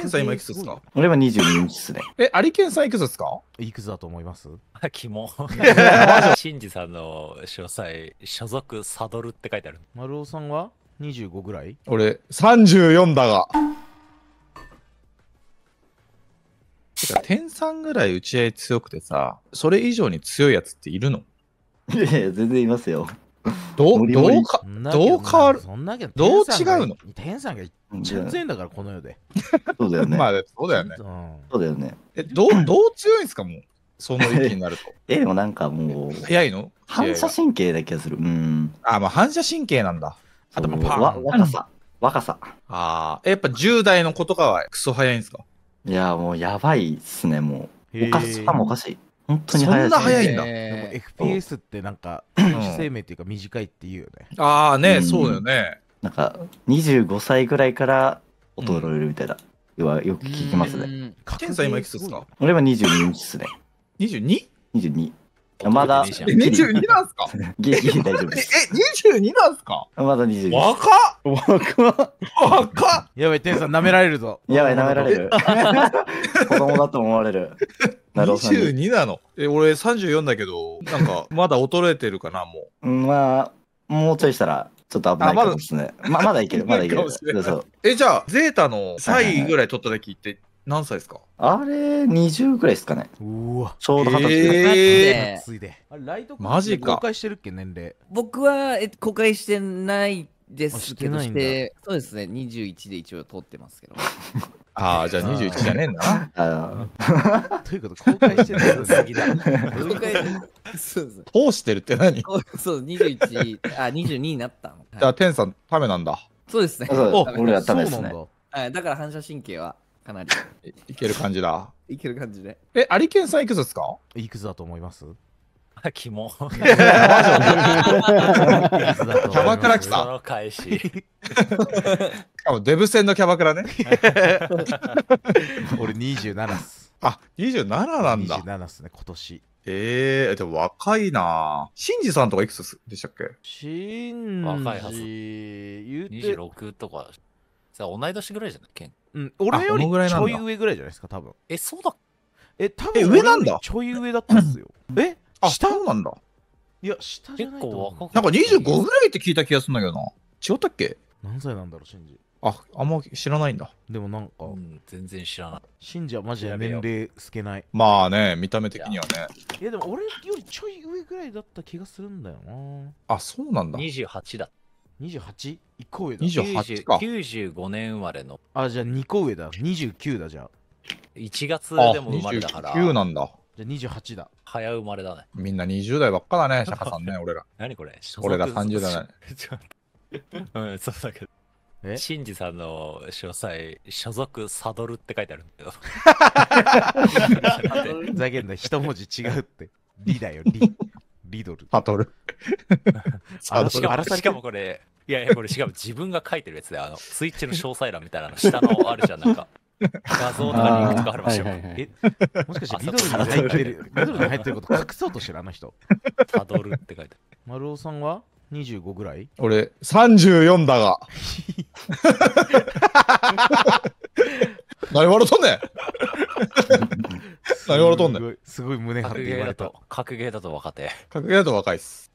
ケンさん今いくつですか俺は22ですね。え、アリケンさんいくつですかいくつだと思いますあ、キモ。シンジさんの詳細、所属サドルって書いてある。丸尾さんは25ぐらい俺、34だが。てか、天3ぐらい打ち合い強くてさ、それ以上に強いやつっているのいやいや、全然いますよ。どう、どうか、どう変わるどう違うの天さんが全然だからこの世で。そうだよね。まあ、そうだよね。そうだよね。え、どう、どう強いんですか、もう。その域になると。え、でもなんかもう。早いの反射神経だ気がする。うん。あ、まあ反射神経なんだ。あと、パー若さ。若さ。ああ。やっぱ10代の子とかはクソ早いんですかいや、もうやばいっすね、もう。おかしさもおかしい。本当に早い。そんな早いんだ。FPS ってなんか、生命っていうか短いっていうよね。ああね、そうだよね。なんか25歳ぐらいから衰えるみたいな、うん、はよく聞きますね。ケンさん今いくつですか俺は22ですね。22?22 まだ。22なんすかギリギリえ、22なんすかまだ22。若っ若っやべ、テンさん舐められるぞ。やばい、舐められる。子供だと思われる。なるほど。22なの。え、俺34だけど、なんか、まだ衰えてるかな、もう。まあ、もうちょいしたらちょっと危ないかもですね。ままだいける、まだいける。え、じゃあ、ゼータの3位ぐらい取った時って何歳ですか、あれ、20ぐらいですかね。うわ。ちょうど二十歳ぐらい。えー、マジか。公開してるっけ、年齢。僕は、え公開してないですけどして、そうですね、21で一応通ってますけど。ああ、じゃあ21じゃねえんだな。ということ、公開してるいだ。公開そう通してるって何そう、21、あ、22になったの。じゃあ、天さん、ためなんだ。そうですね。俺はためですね。だから反射神経はかなり。いける感じだ。いける感じで。え、アリケンさんいくつですかいくつだと思いますキモ。キャバクラ来た。その返し。しかもデブ戦のキャバクラね。俺27っす。あ、十七なんだ。二十七っすね、今年。ええー、でも若いなシンジさんとかいくつでしたっけシンジ。若いはず。言うて。26とか。さあ、同い年ぐらいじゃないケン。うん、俺よりちょい上ぐらいじゃないですか、多分。え、そうだえ、多分。え、上なんだちょい上だったんですよ。えあ、下なんだ。いや、下じゃないと思う。なんか25ぐらいって聞いた気がするんだけどな。違ったっけ何歳なんだろう、シンジ。あ、あんま知らないんだ。でもなんか、うん、全然知らない。シンジはマジで年齢透けない。まあね、見た目的にはね。いや、でも俺よりちょい上ぐらいだった気がするんだよな。あ、そうなんだ。28だ。28? 一個上だ。28か。95年生まれの。あ、じゃあ2個上だ。29だじゃあ。1月でも生まれだから。29なんだ。じゃ28だ。早生まれだね。みんな20代ばっかだね、シャカさんね、俺ら。何これ 俺ら30代だね。うん、そうだけど。えシンジさんの詳細、所属サドルって書いてあるんだけど。ざけんな、一文字違うって。リだよ、リ。リドル。パトル。あしかも、しかもこれ、いやいや、これしかも自分が書いてるやつで、あの、スイッチの詳細欄みたいなの、下のあるじゃん、なんか。画像とかリンクとかあるましょう。えもしかして緑に入ってる、緑に入ってること 隠そうとしてるあの人。パドルって書いてある。丸尾さんは25ぐらい俺34だが。何笑うとんねん何笑うとんねんすごい胸張って言われた。格ゲーだと若手。格ゲーだと若いっす。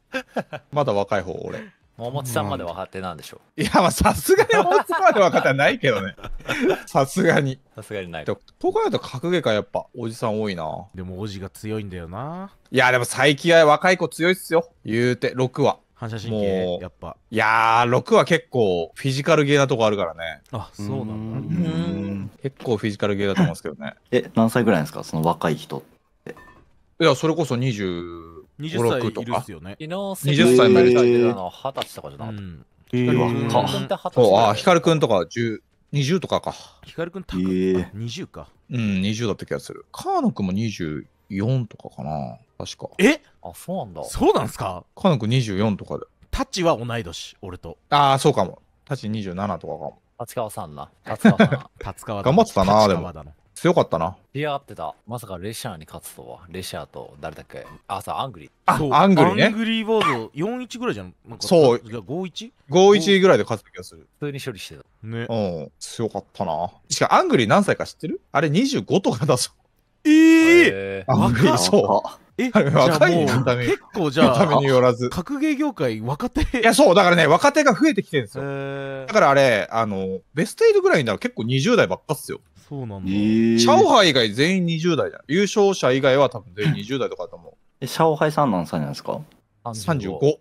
まだ若い方、俺。桃地さんまで若手なんでしょう。いや、まあ、さすがに桃地さんまで若手はないけどね。さすがに。さすがにない。と東海だと格下かやっぱ、おじさん多いな。でも、おじが強いんだよな。いや、でも、最近は若い子強いっすよ。言うて、6は。反射神経、やっぱ。いやー、6は結構、フィジカルゲーなとこあるからね。あ、そうなんだ。うん結構フィジカルゲーだと思うんですけどね。え、何歳ぐらいですかその若い人って。いや、それこそ20、20歳いるっすよね。昨日、20歳まで出たの20歳とかじゃなかった。うんああ、ヒカルくんとか10、20とかか。ヒカルくん高、えー、20か。うん、20だった気がする。カーノくんも24とかかな。確か。えあ、そうなんだ。そうなんすかカーノくん24とかで。タッチは同い年、俺と。ああ、そうかも。タッチ27とかかも。立川さんな。立川さん。立川だ。頑張ってたな、でも。強かったな。いア合ってた。まさかレシャーに勝つとは。レシャーと誰だっけあ、さ、アングリー。あ、アングリーね。アングリーボード4-1ぐらいじゃん。んそう。5-1?5-1 ぐらいで勝つ気がする。普通に処理してた。ね。うん。強かったな。しかアングリー何歳か知ってるあれ25とかだぞ。ええー、アングリー、そう。え、若いた結構じゃあ、見た目によらず。格ゲー業界、若手。いや、そう、だからね、若手が増えてきてるんですよ。だからあれ、あの、ベスト8ぐらいになら結構20代ばっかっすよ。そうなんだ。えー、シャオハイ以外全員20代だ。優勝者以外は多分全員20代とかだと思う。え、シャオハイさん何歳なんですか ?35。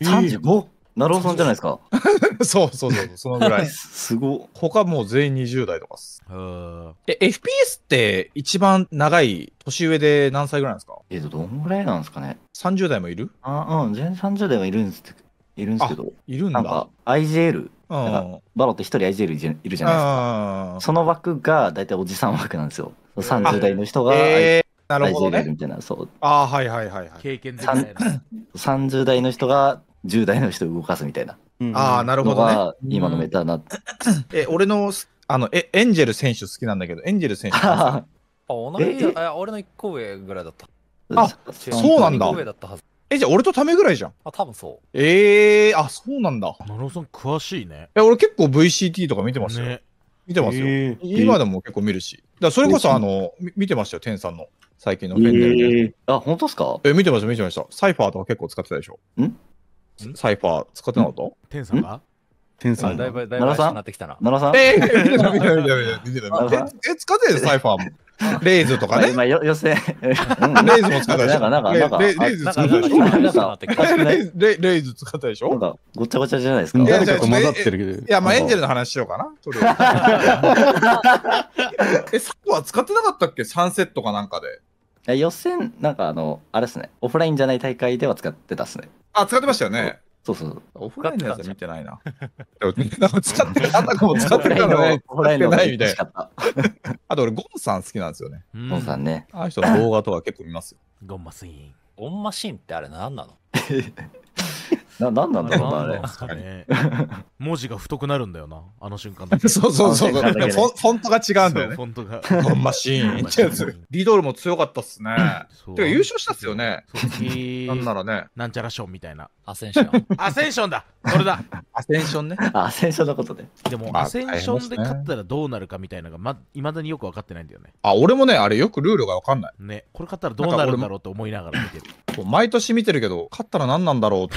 35? なるほどじゃないですか。そうそうそう、そのぐらい。すご他もう全員20代とかっす。え、FPS って一番長い年上で何歳ぐらいなんですかえっと、どんぐらいなんですかね。30代もいるあうん、全員30代はいるんですいるんですけど。いるんだ。なんか、IGL バロって一人アジェルいるじゃないですか。その枠が大体おじさん枠なんですよ。30代の人が IGL みたいな。そうああ、はいはいはい、はい。経験で30代の人が10代の人を動かすみたいな。ああ、なるほど、今のメタな、え、俺の、あの、え、エンジェル選手好きなんだけど、エンジェル選手。あ、俺の1個上ぐらいだった。あ、そうなんだ。1個上だったはず。え、じゃあ俺とためぐらいじゃん。あ、多分そう。ええー、あ、そうなんだ。なるほど、詳しいね。え、俺結構 VCT とか見てますよ。ね、見てますよ、えー。今でも結構見るし。だそれこそ、あの、見てましたよ、天さんの。最近のフェンデルで。えー、あ、本当っすかえ、見てました、見てました。サイファーとか結構使ってたでしょ。んサイファー使ってなかった天さんが天さん。だいぶ、だいぶ、なってきたな。奈良さんえー、見てた、見てた、見てた。え、使ってサイファーも。レイズとかね。今、寄せ。レイズも使ったでしょ。なんか、なんか、レイズ使ったでしょ。レイズ使ったでしょ。なんか、ごちゃごちゃじゃないですか。誰かと混ざってるけど。いや、まあ、エンジェルの話しようかな。えず。え、サコは使ってなかったっけンセットかなんかで。予選、なんかあの、あれですね、オフラインじゃない大会では使ってたっすね。あ、使ってましたよね。そうそう。オフラインのやつ見てないな。ん使ってあんなも使ってオフラインのないみたいあと俺、ゴンさん好きなんですよね。ゴンさんね。ああいう人の動画とか結構見ますよ。ゴンマシーン。ゴンマシーンってあれ何なの な、なんなんだろうな、あれ。ね、文字が太くなるんだよな、あの瞬間だけ。そうそうそう。フォントが違うんだよね。フォントが。ゴンマシーンリドルも強かったっすね。てか優勝したっすよね。なんならね。なんちゃらショみたいな。アセンション。アセンションだそれだアセンションね。アセンションのことで。でも、アセンションで勝ったらどうなるかみたいなのが、いまだによく分かってないんだよね。あ、俺もね、あれよくルールが分かんない。ね。これ勝ったらどうなるんだろうと思いながら見てる。毎年見てるけど、勝ったら何なんだろうって。